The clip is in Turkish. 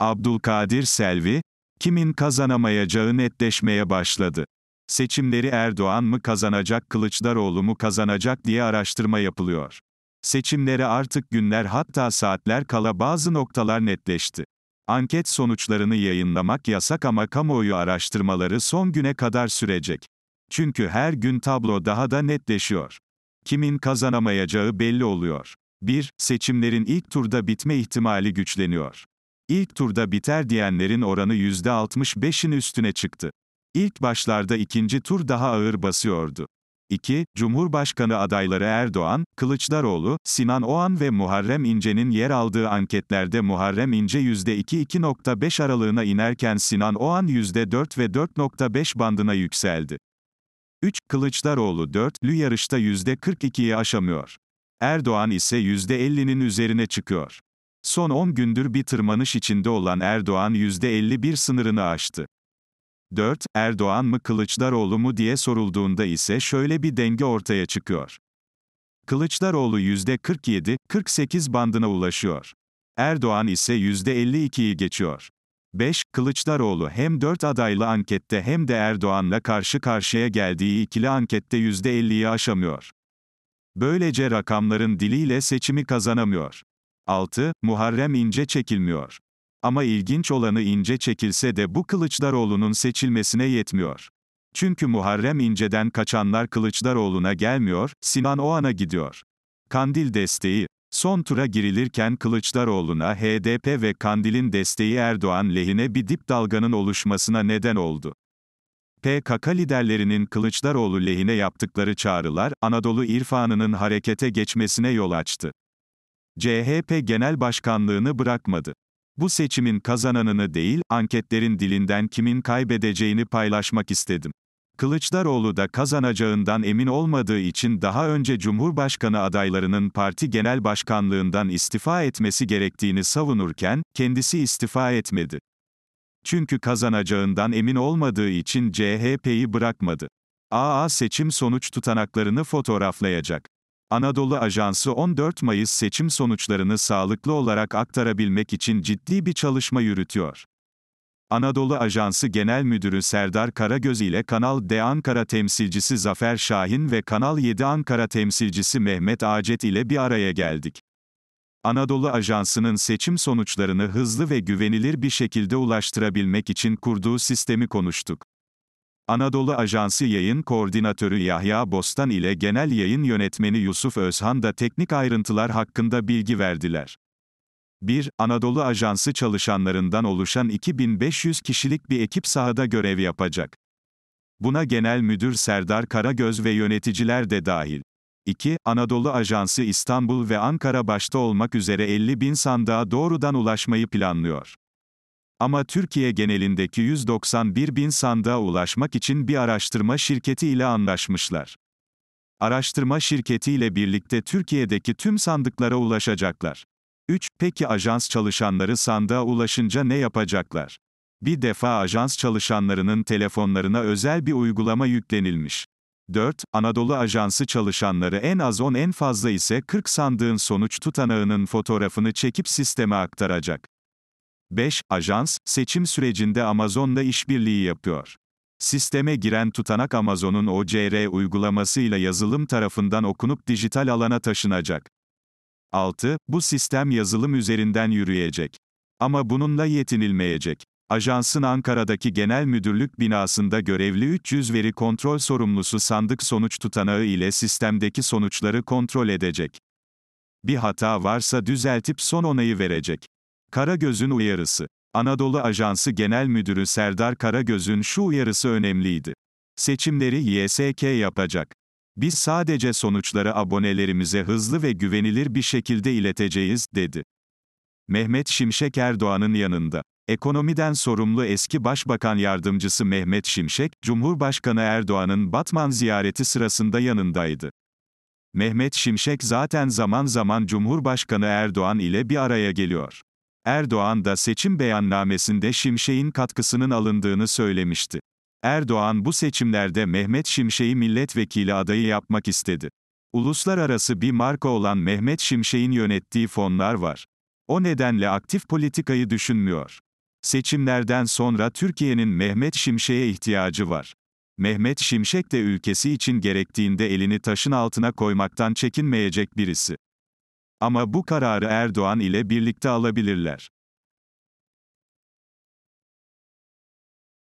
Abdülkadir Selvi, kimin kazanamayacağı netleşmeye başladı. Seçimleri Erdoğan mı kazanacak Kılıçdaroğlu mu kazanacak diye araştırma yapılıyor. Seçimlere artık günler hatta saatler kala bazı noktalar netleşti. Anket sonuçlarını yayınlamak yasak ama kamuoyu araştırmaları son güne kadar sürecek. Çünkü her gün tablo daha da netleşiyor. Kimin kazanamayacağı belli oluyor. 1. Seçimlerin ilk turda bitme ihtimali güçleniyor. İlk turda biter diyenlerin oranı %65'in üstüne çıktı. İlk başlarda ikinci tur daha ağır basıyordu. 2. Cumhurbaşkanı adayları Erdoğan, Kılıçdaroğlu, Sinan Oğan ve Muharrem İnce'nin yer aldığı anketlerde Muharrem İnce %2-2.5 aralığına inerken Sinan Oğan %4 ve 4.5 bandına yükseldi. 3. Kılıçdaroğlu 4'lü yarışta %42'yi aşamıyor. Erdoğan ise %50'nin üzerine çıkıyor. Son 10 gündür bir tırmanış içinde olan Erdoğan %51 sınırını aştı. 4. Erdoğan mı Kılıçdaroğlu mu diye sorulduğunda ise şöyle bir denge ortaya çıkıyor. Kılıçdaroğlu %47-48 bandına ulaşıyor. Erdoğan ise %52'yi geçiyor. 5. Kılıçdaroğlu hem 4 adaylı ankette hem de Erdoğan'la karşı karşıya geldiği ikili ankette %50'yi aşamıyor. Böylece rakamların diliyle seçimi kazanamıyor. 6. Muharrem ince çekilmiyor. Ama ilginç olanı ince çekilse de bu Kılıçdaroğlu'nun seçilmesine yetmiyor. Çünkü Muharrem İnce'den kaçanlar Kılıçdaroğlu'na gelmiyor, Sinan Oğan'a gidiyor. Kandil desteği Son tura girilirken Kılıçdaroğlu'na HDP ve Kandil'in desteği Erdoğan lehine bir dip dalganın oluşmasına neden oldu. PKK liderlerinin Kılıçdaroğlu lehine yaptıkları çağrılar, Anadolu irfanının harekete geçmesine yol açtı. CHP Genel Başkanlığını bırakmadı. Bu seçimin kazananını değil, anketlerin dilinden kimin kaybedeceğini paylaşmak istedim. Kılıçdaroğlu da kazanacağından emin olmadığı için daha önce Cumhurbaşkanı adaylarının parti genel başkanlığından istifa etmesi gerektiğini savunurken, kendisi istifa etmedi. Çünkü kazanacağından emin olmadığı için CHP'yi bırakmadı. AA seçim sonuç tutanaklarını fotoğraflayacak. Anadolu Ajansı 14 Mayıs seçim sonuçlarını sağlıklı olarak aktarabilmek için ciddi bir çalışma yürütüyor. Anadolu Ajansı Genel Müdürü Serdar Karagöz ile Kanal D Ankara temsilcisi Zafer Şahin ve Kanal 7 Ankara temsilcisi Mehmet Acet ile bir araya geldik. Anadolu Ajansı'nın seçim sonuçlarını hızlı ve güvenilir bir şekilde ulaştırabilmek için kurduğu sistemi konuştuk. Anadolu Ajansı Yayın Koordinatörü Yahya Bostan ile Genel Yayın Yönetmeni Yusuf Özhan da teknik ayrıntılar hakkında bilgi verdiler. 1. Anadolu Ajansı çalışanlarından oluşan 2500 kişilik bir ekip sahada görev yapacak. Buna Genel Müdür Serdar Karagöz ve yöneticiler de dahil. 2. Anadolu Ajansı İstanbul ve Ankara başta olmak üzere 50 bin sandığa doğrudan ulaşmayı planlıyor. Ama Türkiye genelindeki 191 bin sandığa ulaşmak için bir araştırma şirketi ile anlaşmışlar. Araştırma şirketi ile birlikte Türkiye'deki tüm sandıklara ulaşacaklar. 3. Peki ajans çalışanları sandığa ulaşınca ne yapacaklar? Bir defa ajans çalışanlarının telefonlarına özel bir uygulama yüklenilmiş. 4. Anadolu Ajansı çalışanları en az 10 en fazla ise 40 sandığın sonuç tutanağının fotoğrafını çekip sisteme aktaracak. 5. Ajans, seçim sürecinde Amazon'la işbirliği yapıyor. Sisteme giren tutanak Amazon'un OCR uygulamasıyla yazılım tarafından okunup dijital alana taşınacak. 6. Bu sistem yazılım üzerinden yürüyecek. Ama bununla yetinilmeyecek. Ajansın Ankara'daki genel müdürlük binasında görevli 300 veri kontrol sorumlusu sandık sonuç tutanağı ile sistemdeki sonuçları kontrol edecek. Bir hata varsa düzeltip son onayı verecek. Karagöz'ün uyarısı. Anadolu Ajansı Genel Müdürü Serdar Karagöz'ün şu uyarısı önemliydi. Seçimleri YSK yapacak. Biz sadece sonuçları abonelerimize hızlı ve güvenilir bir şekilde ileteceğiz, dedi. Mehmet Şimşek Erdoğan'ın yanında. Ekonomiden sorumlu eski Başbakan Yardımcısı Mehmet Şimşek, Cumhurbaşkanı Erdoğan'ın Batman ziyareti sırasında yanındaydı. Mehmet Şimşek zaten zaman zaman Cumhurbaşkanı Erdoğan ile bir araya geliyor. Erdoğan da seçim beyannamesinde Şimşek'in katkısının alındığını söylemişti. Erdoğan bu seçimlerde Mehmet Şimşek'i milletvekili adayı yapmak istedi. Uluslararası bir marka olan Mehmet Şimşek'in yönettiği fonlar var. O nedenle aktif politikayı düşünmüyor. Seçimlerden sonra Türkiye'nin Mehmet Şimşek'e ihtiyacı var. Mehmet Şimşek de ülkesi için gerektiğinde elini taşın altına koymaktan çekinmeyecek birisi. Ama bu kararı Erdoğan ile birlikte alabilirler.